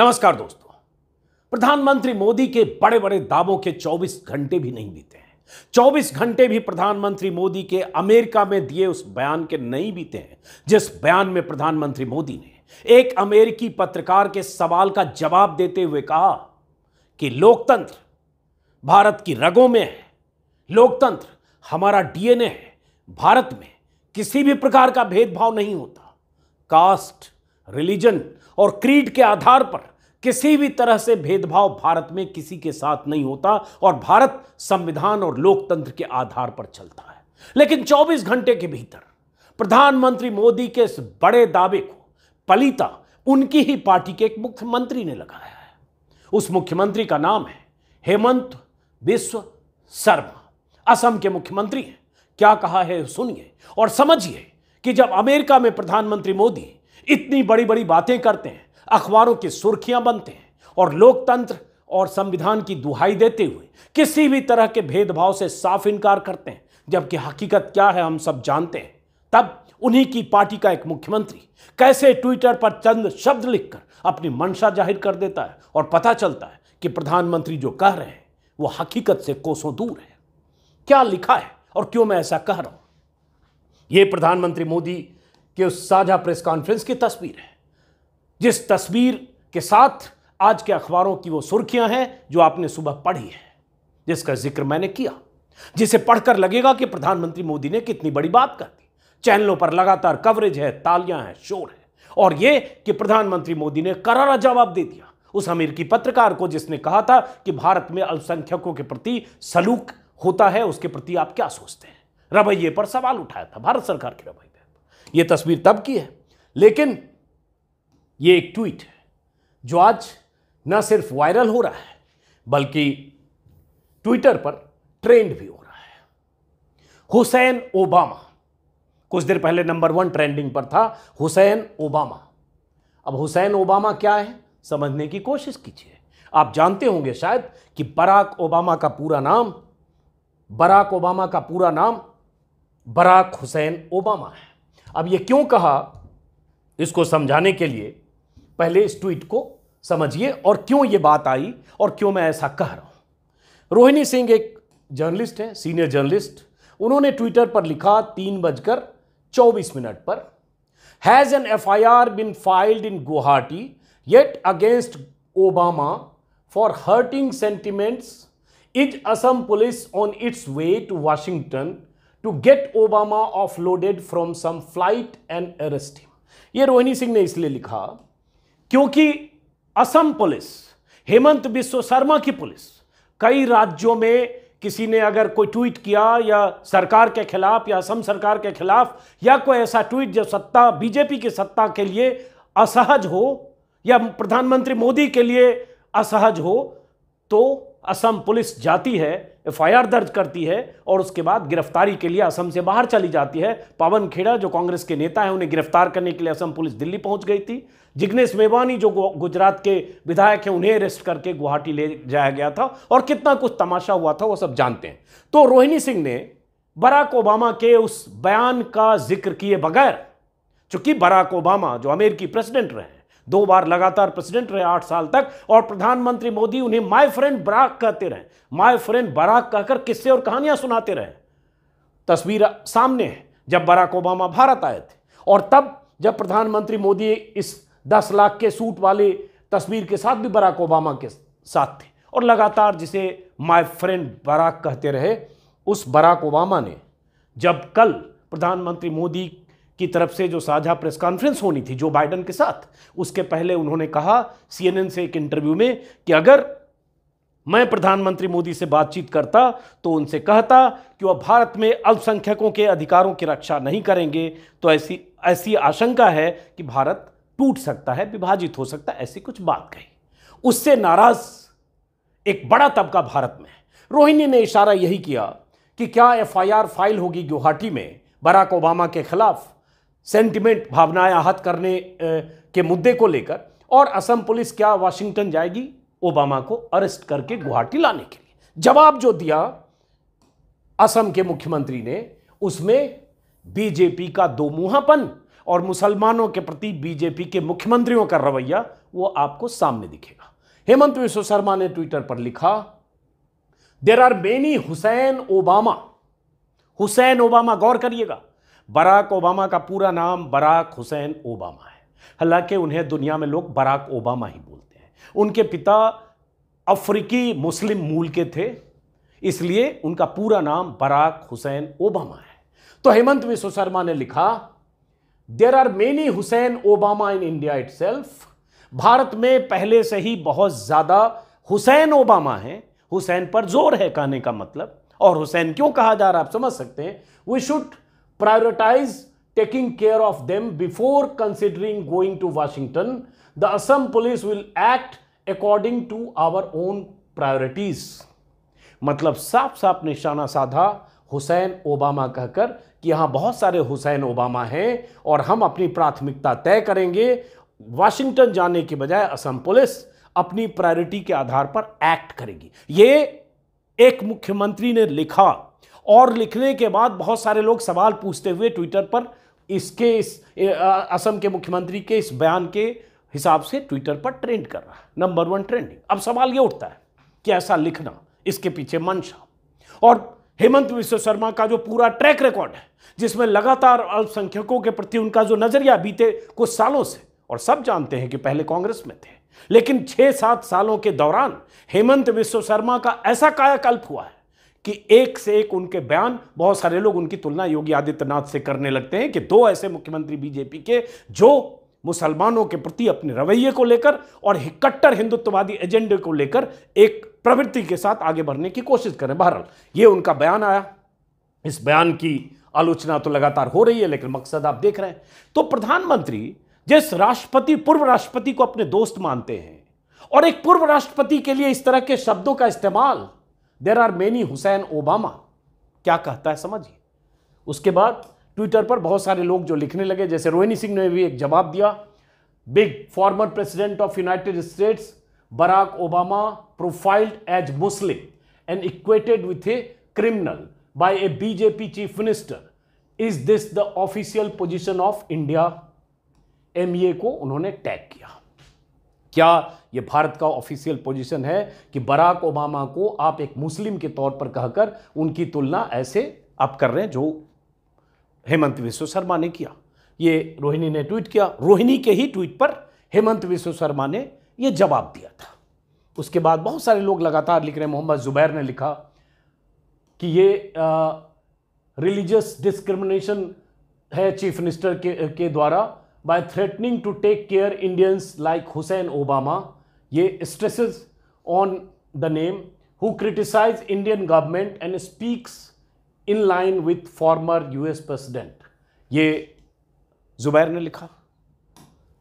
नमस्कार दोस्तों प्रधानमंत्री मोदी के बड़े बड़े दावों के 24 घंटे भी नहीं बीते हैं 24 घंटे भी प्रधानमंत्री मोदी के अमेरिका में दिए उस बयान के नहीं बीते हैं जिस बयान में प्रधानमंत्री मोदी ने एक अमेरिकी पत्रकार के सवाल का जवाब देते हुए कहा कि लोकतंत्र भारत की रगों में है लोकतंत्र हमारा डीएनए है भारत में किसी भी प्रकार का भेदभाव नहीं होता कास्ट रिलीजन और क्रीड के आधार पर किसी भी तरह से भेदभाव भारत में किसी के साथ नहीं होता और भारत संविधान और लोकतंत्र के आधार पर चलता है लेकिन 24 घंटे के भीतर प्रधानमंत्री मोदी के इस बड़े दावे को पलीता उनकी ही पार्टी के एक मुख्यमंत्री ने लगाया है उस मुख्यमंत्री का नाम है हेमंत विश्व शर्मा असम के मुख्यमंत्री हैं क्या कहा है सुनिए और समझिए कि जब अमेरिका में प्रधानमंत्री मोदी इतनी बड़ी बड़ी बातें करते हैं अखबारों की सुर्खियां बनते हैं और लोकतंत्र और संविधान की दुहाई देते हुए किसी भी तरह के भेदभाव से साफ इनकार करते हैं जबकि हकीकत क्या है हम सब जानते हैं तब उन्हीं की पार्टी का एक मुख्यमंत्री कैसे ट्विटर पर चंद शब्द लिखकर अपनी मंशा जाहिर कर देता है और पता चलता है कि प्रधानमंत्री जो कह रहे हैं वो हकीकत से कोसों दूर है क्या लिखा है और क्यों मैं ऐसा कह रहा हूं यह प्रधानमंत्री मोदी के उस साझा प्रेस कॉन्फ्रेंस की तस्वीर है जिस तस्वीर के साथ आज के अखबारों की वो सुर्खियां हैं जो आपने सुबह पढ़ी है जिसका जिक्र मैंने किया जिसे पढ़कर लगेगा कि प्रधानमंत्री मोदी ने कितनी बड़ी बात कर दी चैनलों पर लगातार कवरेज है तालियां हैं शोर है और ये कि प्रधानमंत्री मोदी ने करारा जवाब दे दिया उस अमेरिकी पत्रकार को जिसने कहा था कि भारत में अल्पसंख्यकों के प्रति सलूक होता है उसके प्रति आप क्या सोचते हैं रवैये पर सवाल उठाया था भारत सरकार के रवैये पर यह तस्वीर तब की है लेकिन ये एक ट्वीट है जो आज न सिर्फ वायरल हो रहा है बल्कि ट्विटर पर ट्रेंड भी हो रहा है हुसैन ओबामा कुछ देर पहले नंबर वन ट्रेंडिंग पर था हुसैन ओबामा अब हुसैन ओबामा क्या है समझने की कोशिश कीजिए आप जानते होंगे शायद कि बराक ओबामा का पूरा नाम बराक ओबामा का पूरा नाम बराक हुसैन ओबामा है अब ये क्यों कहा इसको समझाने के लिए पहले इस ट्वीट को समझिए और क्यों ये बात आई और क्यों मैं ऐसा कह रहा हूं रोहिणी सिंह एक जर्नलिस्ट हैं सीनियर जर्नलिस्ट उन्होंने ट्विटर पर लिखा तीन बजकर चौबीस मिनट पर has an F I R been filed in Guwahati yet against Obama for hurting sentiments is Assam police on its way to Washington to get Obama offloaded from some flight and arrest ये रोहिणी सिंह ने इसलिए लिखा क्योंकि Assam police Hemant विश्व शर्मा की police कई राज्यों में किसी ने अगर कोई ट्वीट किया या सरकार के खिलाफ या असम सरकार के खिलाफ या कोई ऐसा ट्वीट जो सत्ता बीजेपी की सत्ता के लिए असहज हो या प्रधानमंत्री मोदी के लिए असहज हो तो असम पुलिस जाती है एफआईआर दर्ज करती है और उसके बाद गिरफ्तारी के लिए असम से बाहर चली जाती है पवन खेड़ा जो कांग्रेस के नेता है उन्हें गिरफ्तार करने के लिए असम पुलिस दिल्ली पहुंच गई थी जिग्नेश मेवानी जो गुजरात के विधायक हैं उन्हें अरेस्ट करके गुवाहाटी ले जाया गया था और कितना कुछ तमाशा हुआ था वो सब जानते हैं तो रोहिणी सिंह ने बराक ओबामा के उस बयान का जिक्र किए बगैर चूंकि बराक ओबामा जो अमेरिकी प्रेसिडेंट रहे दो बार लगातार प्रेसिडेंट रहे आठ साल तक और प्रधानमंत्री मोदी उन्हें माय फ्रेंड बराक कहते रहे माय फ्रेंड बराक कहकर किस्से और कहानियां सुनाते रहे तस्वीर सामने है जब बराक ओबामा भारत आए थे और तब जब प्रधानमंत्री मोदी इस दस लाख के सूट वाले तस्वीर के साथ भी बराक ओबामा के साथ थे और लगातार जिसे माय फ्रेंड बराक कहते रहे उस बराक ओबामा ने जब कल प्रधानमंत्री मोदी की तरफ से जो साझा प्रेस कॉन्फ्रेंस होनी थी जो बाइडन के साथ उसके पहले उन्होंने कहा सीएनएन से एक इंटरव्यू में कि अगर मैं प्रधानमंत्री मोदी से बातचीत करता तो उनसे कहता कि वह भारत में अल्पसंख्यकों के अधिकारों की रक्षा नहीं करेंगे तो ऐसी ऐसी आशंका है कि भारत टूट सकता है विभाजित हो सकता है ऐसी कुछ बात कही उससे नाराज एक बड़ा तबका भारत में रोहिणी ने इशारा यही किया कि क्या एफआईआर फाइल होगी गुवाहाटी में बराक ओबामा के खिलाफ सेंटिमेंट भावनाएं आहत करने के मुद्दे को लेकर और असम पुलिस क्या वाशिंगटन जाएगी ओबामा को अरेस्ट करके गुवाहाटी लाने के लिए जवाब जो दिया असम के मुख्यमंत्री ने उसमें बीजेपी का दो मुहापन और मुसलमानों के प्रति बीजेपी के मुख्यमंत्रियों का रवैया वो आपको सामने दिखेगा हेमंत विश्व शर्मा ने ट्विटर पर लिखा there are many Hussain Obama Hussain Obama गौर करिएगा बराक ओबामा का पूरा नाम बराक हुसैन ओबामा है हालांकि उन्हें दुनिया में लोग बराक ओबामा ही बोलते हैं उनके पिता अफ्रीकी मुस्लिम मूल के थे इसलिए उनका पूरा नाम बराक हुसैन ओबामा है तो हेमंत विश्व शर्मा ने लिखा there are many Hussain Obama in India it Bharat में पहले से ही बहुत ज़्यादा हुसैन ओबामा हैं हुसैन पर जोर है कहने का मतलब और हुसैन क्यों कहा जा रहा है आप समझ सकते हैं we should prioritize taking care of them before considering going to Washington, the Assam police will act according to our own priorities मतलब साफ साफ निशाना साधा हुसैन ओबामा कहकर कि यहां बहुत सारे हुसैन ओबामा हैं और हम अपनी प्राथमिकता तय करेंगे वाशिंगटन जाने के बजाय असम पुलिस अपनी प्रायोरिटी के आधार पर एक्ट करेगी ये एक मुख्यमंत्री ने लिखा और लिखने के बाद बहुत सारे लोग सवाल पूछते हुए ट्विटर पर इसके इस असम के मुख्यमंत्री के इस बयान के हिसाब से ट्विटर पर ट्रेंड कर रहा है नंबर वन ट्रेंडिंग अब सवाल ये उठता है कि ऐसा लिखना इसके पीछे मंशा और हेमंत विश्व शर्मा का जो पूरा ट्रैक रिकॉर्ड है जिसमें लगातार अल्पसंख्यकों के प्रति उनका जो नज़रिया बीते कुछ सालों से और सब जानते हैं कि पहले कांग्रेस में थे लेकिन छः सात सालों के दौरान हेमंत विश्व शर्मा का ऐसा कायाकल्प हुआ है कि एक से एक उनके बयान बहुत सारे लोग उनकी तुलना योगी आदित्यनाथ से करने लगते हैं कि दो ऐसे मुख्यमंत्री बीजेपी के जो मुसलमानों के प्रति अपने रवैये को लेकर और कट्टर हिंदुत्ववादी एजेंडे को लेकर एक प्रवृत्ति के साथ आगे बढ़ने की कोशिश करें बहरहाल ये उनका बयान आया इस बयान की आलोचना तो लगातार हो रही है लेकिन मकसद आप देख रहे हैं तो प्रधानमंत्री जिस राष्ट्रपति पूर्व राष्ट्रपति को अपने दोस्त मानते हैं और एक पूर्व राष्ट्रपति के लिए इस तरह के शब्दों का इस्तेमाल there are many Hussain Obama क्या कहता है समझिए उसके बाद ट्विटर पर बहुत सारे लोग जो लिखने लगे जैसे रोहिणी सिंह ने भी एक जवाब दिया big former president of United States Barack Obama profiled as Muslim and equated with a criminal by a BJP chief minister is this the official position of India एम को उन्होंने टैग किया क्या ये भारत का ऑफिशियल पोजीशन है कि Barack Obama को आप एक मुस्लिम के तौर पर कहकर उनकी तुलना ऐसे आप कर रहे हैं जो हेमंत विश्व शर्मा ने किया ये रोहिणी ने ट्वीट किया रोहिणी के ही ट्वीट पर हेमंत विश्व शर्मा ने यह जवाब दिया था उसके बाद बहुत सारे लोग लगातार लिख रहे हैं मोहम्मद जुबैर ने लिखा कि ये रिलीजियस डिस्क्रिमिनेशन है चीफ मिनिस्टर के के द्वारा by threatening to take care Indians like Hussain Obama ये stress on the name who criticise Indian government and speaks in line with former U S president ये जुबैर ने लिखा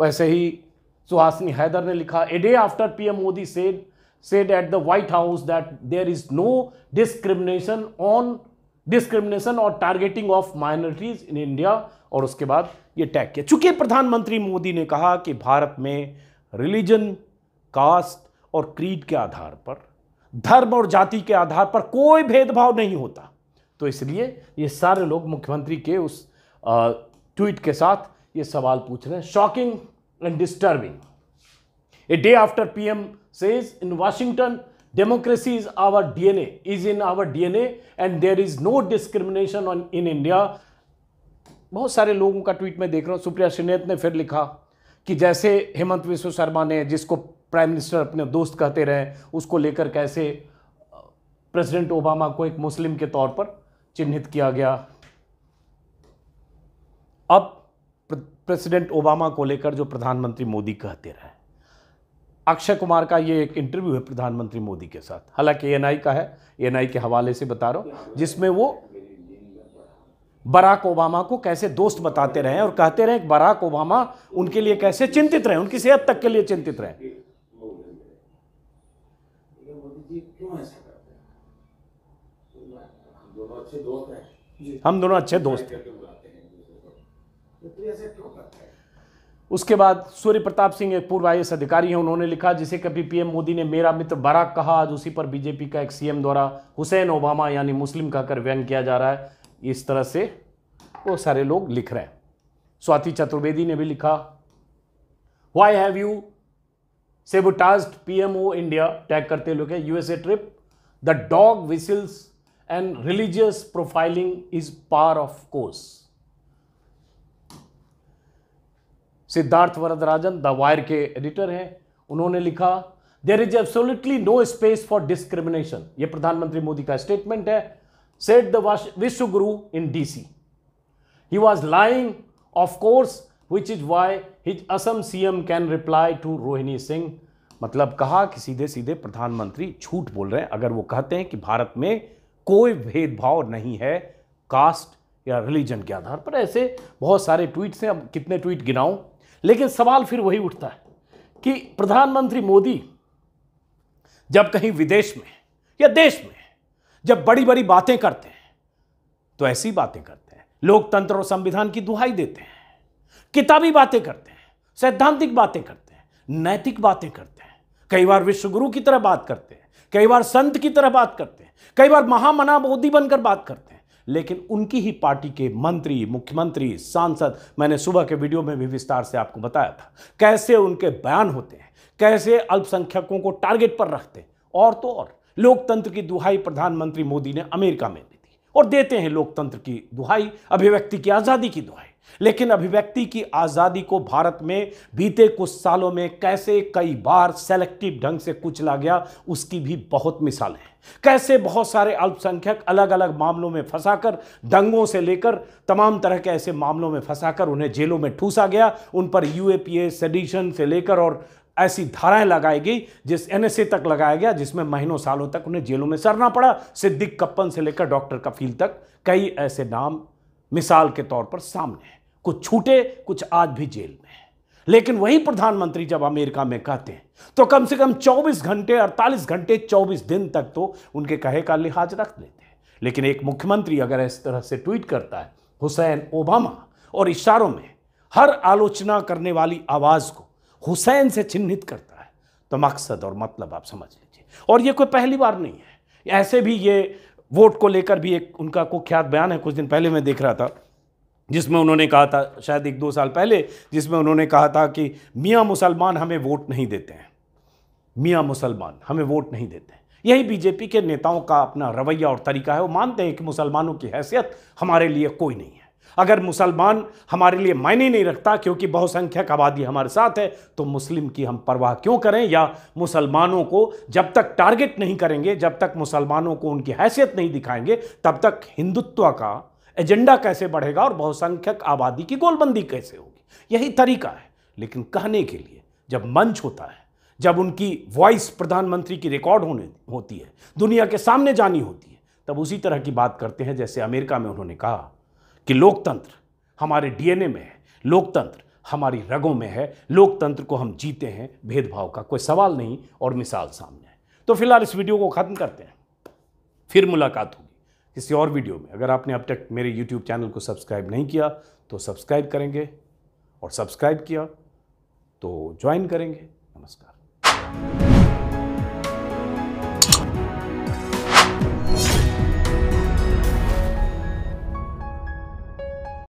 वैसे ही सुहासनी हैदर ने लिखा a day after P M Modi said said at the White House that there is no discrimination on discrimination और targeting of minorities in India और उसके बाद ये टैग किया चूंकि प्रधानमंत्री मोदी ने कहा कि भारत में रिलीजन कास्ट और क्रीड के आधार पर धर्म और जाति के आधार पर कोई भेदभाव नहीं होता तो इसलिए ये सारे लोग मुख्यमंत्री के उस ट्वीट के साथ ये सवाल पूछ रहे हैं shocking and disturbing a day after PM says in Washington democracy is our dna is in our dna and there is no discrimination on in india बहुत सारे लोगों का ट्वीट में देख रहा हूँ सुप्रिया श्रीनेत ने फिर लिखा कि जैसे हेमंत विश्व शर्मा ने जिसको प्राइम मिनिस्टर अपने दोस्त कहते रहे उसको लेकर कैसे प्रेसिडेंट ओबामा को एक मुस्लिम के तौर पर चिन्हित किया गया अब प्रेसिडेंट ओबामा को लेकर जो प्रधानमंत्री मोदी कहते रहे अक्षय कुमार का ये एक इंटरव्यू है प्रधानमंत्री मोदी के साथ हालांकि एन का है एनआई के हवाले से बता रहा हूँ जिसमें वो बराक ओबामा को कैसे दोस्त बताते रहे और कहते रहे बराक ओबामा उनके लिए कैसे चिंतित रहे उनकी सेहत तक के लिए चिंतित रहे हम दोनों अच्छे दोस्त हैं उसके बाद सूर्य प्रताप सिंह एक पूर्व आई अधिकारी हैं उन्होंने लिखा जिसे कभी पीएम मोदी ने मेरा मित्र बराक कहा आज उसी पर बीजेपी का एक सीएम द्वारा हुसैन ओबामा यानी मुस्लिम कहकर व्यंग किया जा रहा है इस तरह से वो सारे लोग लिख रहे हैं स्वाति चतुर्वेदी ने भी लिखा why have you sabotaged PMO India tag करते लोग USA trip the dog whistles and religious profiling is par of course Siddharth Varadarajan the Wire के एडिटर हैं उन्होंने लिखा there is absolutely no space for discrimination ये प्रधानमंत्री मोदी का स्टेटमेंट है set the Vishwa Guru in DC he was lying of course which is why his Assam CM can reply to Rohini Singh मतलब कहा कि सीधे सीधे प्रधानमंत्री झूठ बोल रहे हैं अगर वो कहते हैं कि भारत में कोई भेदभाव नहीं है कास्ट या रिलीजन के आधार पर ऐसे बहुत सारे ट्वीट्स हैं अब कितने ट्वीट गिनाऊं लेकिन सवाल फिर वही उठता है कि प्रधानमंत्री मोदी जब कहीं विदेश में या देश में जब बड़ी बड़ी बातें करते हैं तो ऐसी बातें करते हैं लोकतंत्र और संविधान की दुहाई देते हैं किताबी बातें करते हैं सैद्धांतिक बातें करते हैं नैतिक बातें करते हैं कई बार विश्वगुरु की तरह बात करते हैं कई बार संत की तरह बात करते हैं कई बार महामना बोधि बनकर बात करते हैं लेकिन उनकी ही पार्टी के मंत्री मुख्यमंत्री सांसद मैंने सुबह के वीडियो में भी विस्तार से आपको बताया था कैसे उनके बयान होते हैं कैसे अल्पसंख्यकों को टारगेट पर रखते हैं और तो और लोकतंत्र की दुहाई प्रधानमंत्री मोदी ने अमेरिका में दी और देते हैं लोकतंत्र की दुहाई अभिव्यक्ति की आज़ादी की दुहाई लेकिन अभिव्यक्ति की आज़ादी को भारत में बीते कुछ सालों में कैसे कई बार सेलेक्टिव ढंग से कुचला गया उसकी भी बहुत मिसाल है कैसे बहुत सारे अल्पसंख्यक अलग अलग मामलों में फंसाकर दंगों से लेकर तमाम तरह के ऐसे मामलों में फंसाकर उन्हें जेलों में ठूसा गया उन पर यूएपीए सेडिशन से लेकर और ऐसी धाराएं लगाई गई जिस एनएसए तक लगाया गया जिसमें महीनों सालों तक उन्हें जेलों में सरना पड़ा सिद्दीक कप्पन से लेकर डॉक्टर कफील तक कई ऐसे नाम मिसाल के तौर पर सामने हैं कुछ छूटे कुछ आज भी जेल में है लेकिन वही प्रधानमंत्री जब अमेरिका में कहते हैं तो कम से कम 24 घंटे 48 घंटे 24 दिन तक तो उनके कहे का लिहाज रख लेते हैं लेकिन एक मुख्यमंत्री अगर इस तरह से ट्वीट करता है हुसैन ओबामा और इशारों में हर आलोचना करने वाली आवाज़ को हुसैन से चिन्हित करता है तो मकसद और मतलब आप समझ लीजिए और यह कोई पहली बार नहीं है ऐसे भी ये वोट को लेकर भी एक उनका कुख्यात बयान है कुछ दिन पहले मैं देख रहा था जिसमें उन्होंने कहा था शायद एक दो साल पहले जिसमें उन्होंने कहा था कि मियाँ मुसलमान हमें वोट नहीं देते हैं मियाँ मुसलमान हमें वोट नहीं देते हैं यही बीजेपी के नेताओं का अपना रवैया और तरीका है वो मानते हैं कि मुसलमानों की हैसियत हमारे लिए कोई नहीं है अगर मुसलमान हमारे लिए मायने नहीं रखता क्योंकि बहुसंख्यक आबादी हमारे साथ है तो मुस्लिम की हम परवाह क्यों करें या मुसलमानों को जब तक टारगेट नहीं करेंगे जब तक मुसलमानों को उनकी हैसियत नहीं दिखाएंगे तब तक हिंदुत्व का एजेंडा कैसे बढ़ेगा और बहुसंख्यक आबादी की गोलबंदी कैसे होगी यही तरीका है लेकिन कहने के लिए जब मंच होता है जब उनकी वॉइस प्रधानमंत्री की रिकॉर्ड होने होती है दुनिया के सामने जानी होती है तब उसी तरह की बात करते हैं जैसे अमेरिका में उन्होंने कहा कि लोकतंत्र हमारे डीएनए में है लोकतंत्र हमारी रगों में है लोकतंत्र को हम जीते हैं भेदभाव का कोई सवाल नहीं और मिसाल सामने है तो फिलहाल इस वीडियो को ख़त्म करते हैं फिर मुलाकात होगी किसी और वीडियो में अगर आपने अब तक मेरे यूट्यूब चैनल को सब्सक्राइब नहीं किया तो सब्सक्राइब करेंगे और सब्सक्राइब किया तो ज्वाइन करेंगे नमस्कार